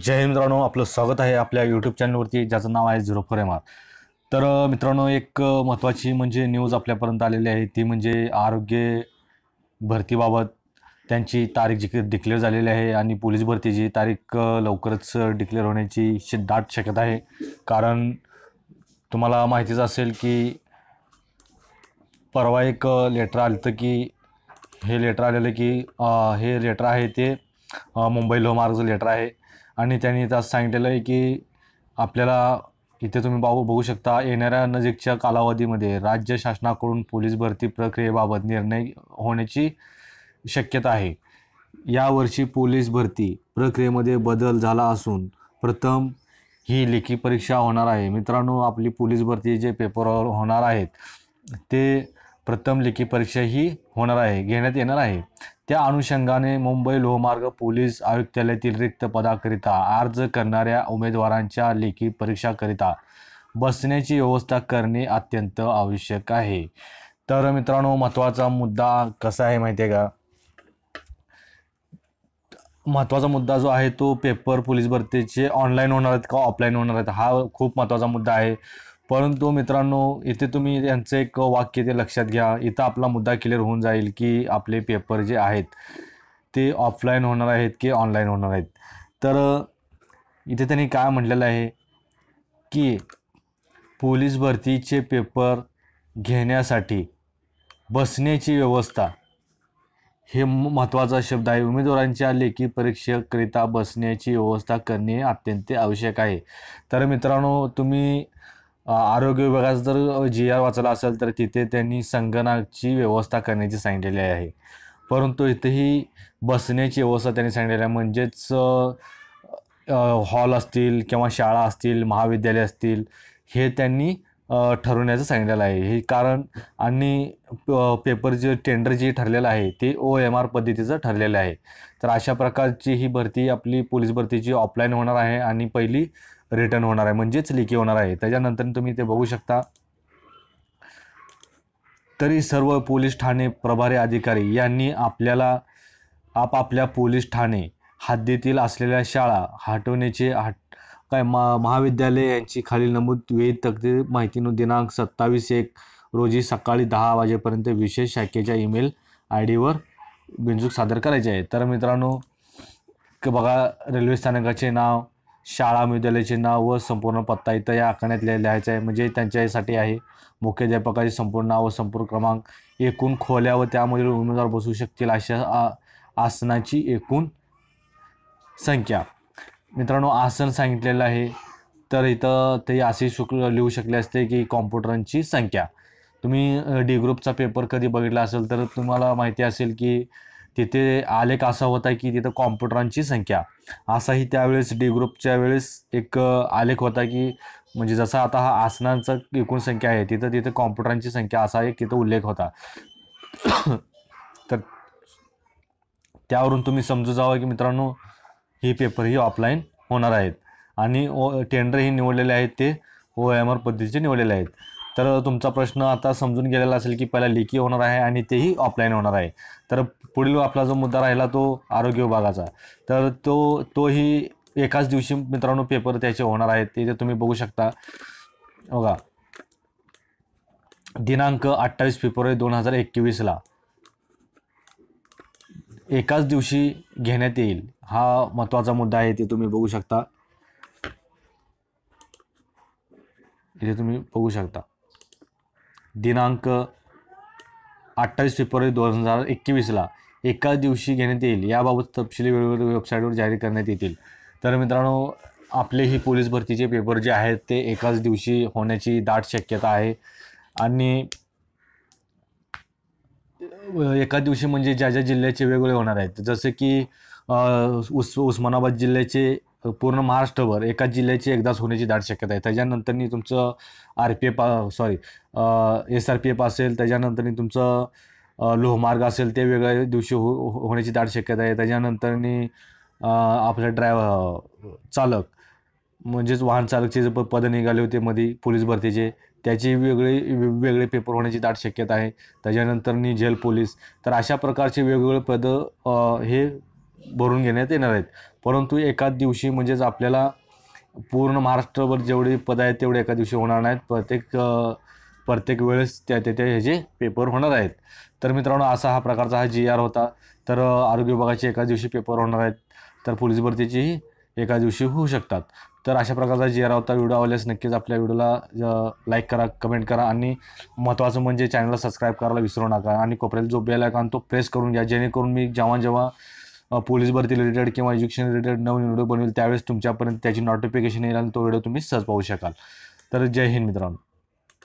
जय मित्रांनो आपलं स्वागत आहे आपल्या यूट्यूब चॅनलवरती ज्याचं नाव आहे झिरो फोर एम आर तर मित्रांनो एक महत्त्वाची म्हणजे न्यूज आपल्यापर्यंत आलेली आहे ती म्हणजे आरोग्य भरतीबाबत त्यांची तारीख जी डिक्लेअर झालेली आहे आणि पोलीस भरतीची तारीख लवकरच डिक्लेअर होण्याची दाट शक्यता आहे कारण तुम्हाला माहितीच असेल की परवा एक लेटर आलं होतं की हे लेटर आलेलं की हे लेटर आहे ते मुंबई लोहमार्गचं लेटर आहे आणि त्यांनी आज सांगितलेलं आहे की आपल्याला इथे तुम्ही बाबू बघू शकता येणाऱ्या नजीकच्या कालावधीमध्ये राज्य शासनाकडून पोलीस भरती प्रक्रियेबाबत निर्णय होण्याची शक्यता आहे यावर्षी पोलीस भरती प्रक्रियेमध्ये बदल झाला असून प्रथम ही लेखी परीक्षा होणार आहे मित्रांनो आपली पोलीस भरती जे पेपरवर होणार आहेत ते प्रथम लेखी परीक्षा ही होणार आहे घेण्यात येणार आहे त्या अनुषंगाने मुंबई लोहमार्ग पोलीस आयुक्तालयातील रिक्त पदाकरिता अर्ज करणाऱ्या उमेदवारांच्या लेखी परीक्षाकरिता बसण्याची व्यवस्था करणे अत्यंत आवश्यक आहे तर मित्रांनो महत्त्वाचा मुद्दा कसा आहे माहिती आहे का महत्त्वाचा मुद्दा जो आहे तो पेपर पोलीस भरतीचे ऑनलाईन होणार आहेत का ऑफलाईन होणार आहेत हा खूप महत्त्वाचा मुद्दा आहे परंतु मित्रांनो इथे तुम्ही यांचं एक वाक्य ते लक्षात घ्या इथं आपला मुद्दा क्लिअर होऊन जाईल की आपले पेपर जे आहेत ते ऑफलाईन होणार आहेत की ऑनलाईन होणार आहेत तर इथे त्यांनी काय म्हटलेलं आहे की पोलीस भरतीचे पेपर घेण्यासाठी बसण्याची व्यवस्था हे महत्त्वाचा शब्द आहे उमेदवारांच्या लेखी परीक्षेकरिता बसण्याची व्यवस्था करणे अत्यंत आवश्यक आहे तर मित्रांनो तुम्ही आरोग्य विभागास जर जी आर वाचला असेल तर तिथे त्यांनी संगणकाची व्यवस्था करण्याची सांगितलेली आहे परंतु इथेही बसण्याची व्यवस्था त्यांनी सांगितलेली आहे म्हणजेच हॉल असतील किंवा शाळा असतील महाविद्यालय असतील हे त्यांनी ठरवण्याचं सांगितलेलं आहे हे कारण आणि पेपर जे टेंडर जे ठरलेलं आहे ते ओ एम आर पद्धतीचं ठरलेलं आहे तर अशा प्रकारची ही भरती आपली पोलीस भरतीची ऑफलाईन होणार आहे आणि पहिली रिटर्न होणार आहे म्हणजेच लिखी होणार आहे त्याच्यानंतर तुम्ही ते बघू शकता तरी सर्व पोलीस ठाणे प्रभारी अधिकारी यांनी आपल्याला आपापल्या पोलीस ठाणे हद्दीतील असलेल्या शाळा हटवण्याचे हट काय मा महाविद्यालय यांची खालील नमूद वेध तक्ते माहितीनु दिनांक सत्तावीस एक रोजी सकाळी दहा वाजेपर्यंत विशेष शाखेच्या ईमेल आय डीवर बिंजूक सादर करायचे आहे तर मित्रांनो बघा रेल्वे स्थानकाचे नाव शाळा महाविद्यालयाचे नाव व संपूर्ण पत्ता इथं या आखण्यात लिहायचं आहे म्हणजे त्यांच्यासाठी आहे मुख्याध्यापकाचे संपूर्ण नाव व संपूर्ण क्रमांक एकूण खोल्या व त्यामधील उमेदवार बसू शकतील अशा आसनाची एकूण संख्या मित्रांनो आसन सांगितलेलं आहे तर इथं ते असे शुक्र लिहू शकले असते की कॉम्प्युटरांची संख्या तुम्ही डी ग्रुपचा पेपर कधी बघितला असेल तर तुम्हाला माहिती असेल की तिथे आलेख असा होता की तिथं कॉम्प्युटरांची संख्या असाही त्यावेळेस डी ग्रुपच्या वेळेस एक आलेख होता की म्हणजे जसा आता हा आसनांचा एकूण संख्या आहे तिथं तिथं कॉम्प्युटरांची संख्या असा एक तिथं उल्लेख होता तर त्यावरून तुम्ही समजू जावं की मित्रांनो ही पेपर ही ऑफलाईन होणार आहेत आणि टेंडर हे निवडलेले आहेत ते ओ एम आर पद्धतीचे निवडलेले आहेत तर तुमचा प्रश्न आता समजून गेलेला असेल की पहिला लेखी होणार आहे आणि तेही ऑफलाईन होणार आहे तर पुढील आपला जो मुद्दा राहिला तो आरोग्य विभागाचा तर तो तोही एकाच दिवशी मित्रांनो पेपर त्याचे होणार आहेत ते तुम्ही बघू शकता बघा दिनांक अठ्ठावीस फेब्रुवारी दोन हजार एकवीसला एकाच दिवशी घेण्यात येईल हा महत्त्वाचा मुद्दा आहे ते तुम्ही बघू शकता इथे तुम्ही बघू शकता दिनांक अठ्ठावीस फेब्रुवारी दोन हजार एकवीसला एकाच दिवशी घेण्यात येईल याबाबत तपशील वेगवेगळ्या वेबसाईटवर जाहीर करण्यात येतील तर मित्रांनो आपले ही पोलीस भरतीचे पेपर जे आहेत ते एकाच दिवशी होण्याची दाट शक्यता आहे आणि एका दिवशी म्हणजे ज्या ज्या जिल्ह्याचे वेगवेगळे होणार आहेत जसे की उस उस्मानाबाद जिल्ह्याचे पूर्ण महाराष्ट्रभर एकाच जिल्ह्याची एकदाच होण्याची दाट शक्यता आहे त्याच्यानंतरनी तुमचं R P F sorry S R P F असेल त्याच्यानंतरनी तुमचं लोहमार्ग असेल ते वेगळ्या दिवशी हो, हो होण्याची दाट शक्यता आहे त्याच्यानंतरनी आपलं ड्रायव चालक म्हणजेच वाहन चालकचे जे प पदं निघाले होते मध्ये पोलीस भरतीचे त्याची वेगळे वेगळे पेपर होण्याची दाट शक्यता आहे त्याच्यानंतरनी जेल पोलीस तर अशा प्रकारचे वेगवेगळे पदं हे भरून घेण्यात येणार आहेत परंतु एकाच दिवशी म्हणजेच आपल्याला पूर्ण महाराष्ट्रभर जेवढे पद आहेत तेवढे एका दिवशी होणार नाहीत प्रत्येक प्रत्येक वेळेस त्या त्या ह्याचे पेपर होणार आहेत तर मित्रांनो असा हा प्रकारचा हा जी आर होता तर आरोग्य विभागाचे एका दिवशी पेपर होणार आहेत तर पोलीस भरतीचीही एका दिवशी होऊ शकतात तर अशा प्रकारचा जी आर होता व्हिडिओ आवडल्यास नक्कीच आपल्या व्हिडिओला लाईक करा कमेंट करा आणि महत्त्वाचं म्हणजे चॅनलला सबस्क्राईब करायला विसरू नका आणि कोपऱ्याला जो बेल आयकॉन तो प्रेस करून घ्या जेणेकरून मी जेव्हा जेव्हा पोलीस भरती रिलेटेड किंवा एज्युकेशन रिलेटेड नवीन व्हिडिओ बनवेल त्यावेळेस तुमच्यापर्यंत त्याची नोटिफिकेशन येईल आणि तो व्हिडिओ तुम्ही सहज पाहू शकाल तर जय हिंद मित्रांनो